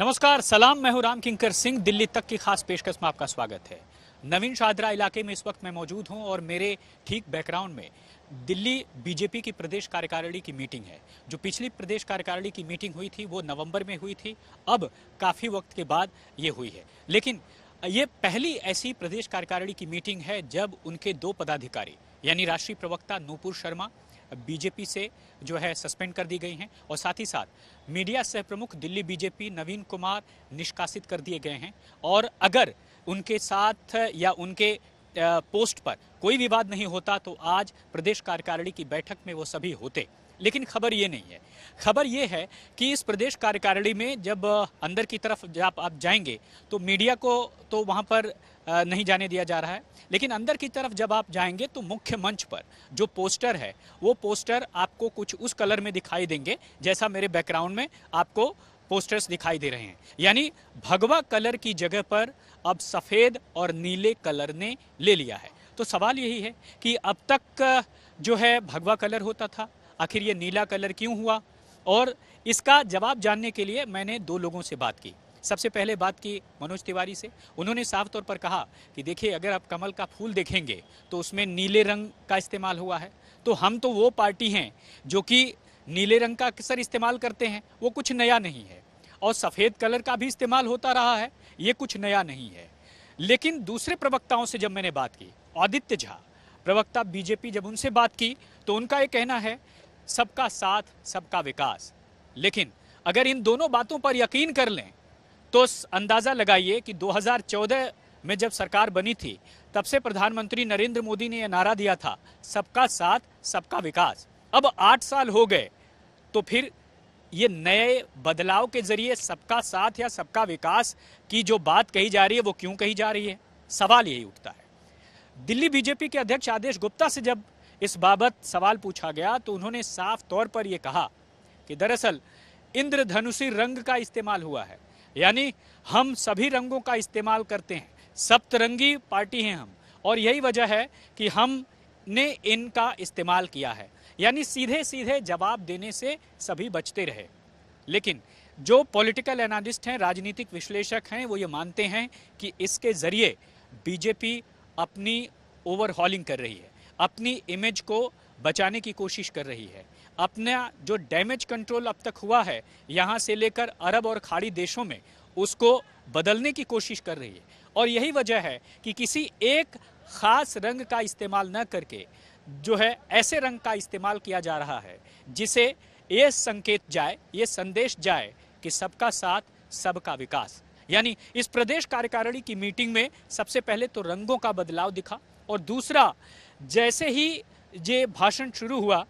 नमस्कार सलाम मैं हूं राम किंकर सिंह दिल्ली तक की खास पेशकश में आपका स्वागत है नवीन शाहरा इलाके में इस वक्त मैं मौजूद हूं और मेरे ठीक बैकग्राउंड में दिल्ली बीजेपी की प्रदेश कार्यकारिणी की मीटिंग है जो पिछली प्रदेश कार्यकारिणी की मीटिंग हुई थी वो नवंबर में हुई थी अब काफ़ी वक्त के बाद ये हुई है लेकिन ये पहली ऐसी प्रदेश कार्यकारिणी की मीटिंग है जब उनके दो पदाधिकारी यानी राष्ट्रीय प्रवक्ता नूपुर शर्मा बीजेपी से जो है सस्पेंड कर दी गई हैं और साथ ही साथ मीडिया सह प्रमुख दिल्ली बीजेपी नवीन कुमार निष्कासित कर दिए गए हैं और अगर उनके साथ या उनके पोस्ट पर कोई विवाद नहीं होता तो आज प्रदेश कार्यकारिणी की बैठक में वो सभी होते लेकिन खबर ये नहीं है खबर ये है कि इस प्रदेश कार्यकारिणी में जब अंदर की तरफ जब आप जाएंगे तो मीडिया को तो वहाँ पर नहीं जाने दिया जा रहा है लेकिन अंदर की तरफ जब आप जाएंगे तो मुख्य मंच पर जो पोस्टर है वो पोस्टर आपको कुछ उस कलर में दिखाई देंगे जैसा मेरे बैकग्राउंड में आपको पोस्टर्स दिखाई दे रहे हैं यानी भगवा कलर की जगह पर अब सफ़ेद और नीले कलर ने ले लिया है तो सवाल यही है कि अब तक जो है भगवा कलर होता था आखिर ये नीला कलर क्यों हुआ और इसका जवाब जानने के लिए मैंने दो लोगों से बात की सबसे पहले बात की मनोज तिवारी से उन्होंने साफ तौर पर कहा कि देखिए अगर आप कमल का फूल देखेंगे तो उसमें नीले रंग का इस्तेमाल हुआ है तो हम तो वो पार्टी हैं जो कि नीले रंग का अक्सर इस्तेमाल करते हैं वो कुछ नया नहीं है और सफ़ेद कलर का भी इस्तेमाल होता रहा है ये कुछ नया नहीं है लेकिन दूसरे प्रवक्ताओं से जब मैंने बात की आदित्य झा प्रवक्ता बीजेपी जब उनसे बात की तो उनका ये कहना है सबका साथ सबका विकास लेकिन अगर इन दोनों बातों पर यकीन कर लें तो अंदाज़ा लगाइए कि 2014 में जब सरकार बनी थी तब से प्रधानमंत्री नरेंद्र मोदी ने यह नारा दिया था सबका साथ सबका विकास अब आठ साल हो गए तो फिर ये नए बदलाव के जरिए सबका साथ या सबका विकास की जो बात कही जा रही है वो क्यों कही जा रही है सवाल यही उठता है दिल्ली बीजेपी के अध्यक्ष आदेश गुप्ता से जब इस बाबत सवाल पूछा गया तो उन्होंने साफ तौर पर यह कहा कि दरअसल इंद्रधनुषी रंग का इस्तेमाल हुआ है यानी हम सभी रंगों का इस्तेमाल करते हैं सप्तरंगी पार्टी हैं हम और यही वजह है कि हम ने इनका इस्तेमाल किया है यानी सीधे सीधे जवाब देने से सभी बचते रहे लेकिन जो पॉलिटिकल एनालिस्ट हैं राजनीतिक विश्लेषक हैं वो ये मानते हैं कि इसके ज़रिए बीजेपी अपनी ओवरहॉलिंग कर रही है अपनी इमेज को बचाने की कोशिश कर रही है अपना जो डैमेज कंट्रोल अब तक हुआ है यहाँ से लेकर अरब और खाड़ी देशों में उसको बदलने की कोशिश कर रही है और यही वजह है कि किसी एक ख़ास रंग का इस्तेमाल न करके जो है ऐसे रंग का इस्तेमाल किया जा रहा है जिसे ये संकेत जाए ये संदेश जाए कि सबका साथ सबका विकास यानी इस प्रदेश कार्यकारिणी की मीटिंग में सबसे पहले तो रंगों का बदलाव दिखा और दूसरा जैसे ही ये भाषण शुरू हुआ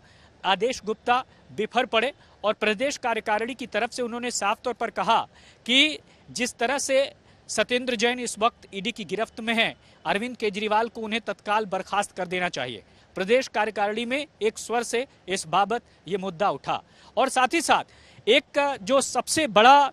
आदेश गुप्ता बिफर पड़े और प्रदेश कार्यकारिणी की तरफ से उन्होंने साफ तौर पर कहा कि जिस तरह से सत्येंद्र जैन इस वक्त ईडी की गिरफ्त में है अरविंद केजरीवाल को उन्हें तत्काल बर्खास्त कर देना चाहिए प्रदेश कार्यकारिणी में एक स्वर से इस बाबत ये मुद्दा उठा और साथ ही साथ एक जो सबसे बड़ा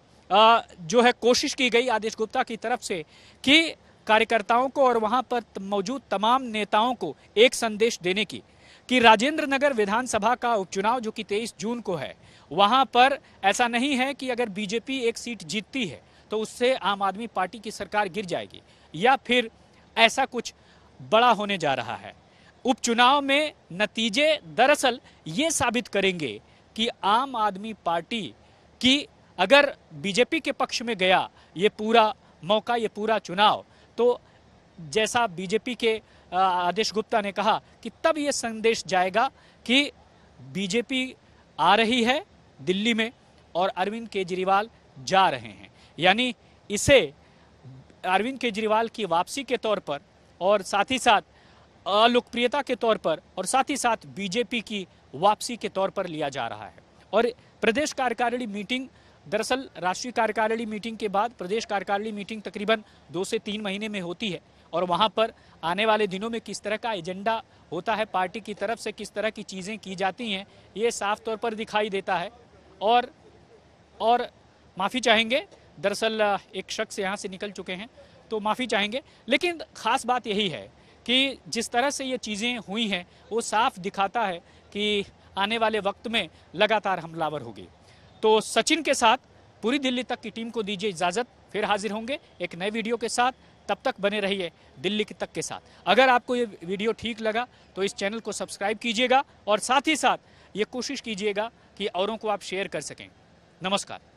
जो है कोशिश की गई आदेश गुप्ता की तरफ से कि कार्यकर्ताओं को और वहां पर मौजूद तमाम नेताओं को एक संदेश देने की कि राजेंद्र नगर विधानसभा का उपचुनाव जो कि 23 जून को है वहां पर ऐसा नहीं है कि अगर बीजेपी एक सीट जीतती है तो उससे आम आदमी पार्टी की सरकार गिर जाएगी या फिर ऐसा कुछ बड़ा होने जा रहा है उपचुनाव में नतीजे दरअसल ये साबित करेंगे कि आम आदमी पार्टी की अगर बीजेपी के पक्ष में गया ये पूरा मौका ये पूरा चुनाव तो जैसा बीजेपी के आदेश गुप्ता ने कहा कि तब ये संदेश जाएगा कि बीजेपी आ रही है दिल्ली में और अरविंद केजरीवाल जा रहे हैं यानी इसे अरविंद केजरीवाल की वापसी के तौर पर और साथ ही साथ अलोकप्रियता के तौर पर और साथ ही साथ बीजेपी की वापसी के तौर पर लिया जा रहा है और प्रदेश कार्यकारिणी मीटिंग दरअसल राष्ट्रीय कार्यकारिणी मीटिंग के बाद प्रदेश कार्यकारिणी मीटिंग तकरीबन दो से तीन महीने में होती है और वहाँ पर आने वाले दिनों में किस तरह का एजेंडा होता है पार्टी की तरफ से किस तरह की चीज़ें की जाती हैं ये साफ तौर पर दिखाई देता है और और माफ़ी चाहेंगे दरअसल एक शख्स यहाँ से निकल चुके हैं तो माफ़ी चाहेंगे लेकिन ख़ास बात यही है कि जिस तरह से ये चीज़ें हुई हैं वो साफ दिखाता है कि आने वाले वक्त में लगातार हमलावर होगी तो सचिन के साथ पूरी दिल्ली तक की टीम को दीजिए इजाज़त फिर हाजिर होंगे एक नए वीडियो के साथ तब तक बने रहिए दिल्ली तक के साथ अगर आपको ये वीडियो ठीक लगा तो इस चैनल को सब्सक्राइब कीजिएगा और साथ ही साथ ये कोशिश कीजिएगा कि औरों को आप शेयर कर सकें नमस्कार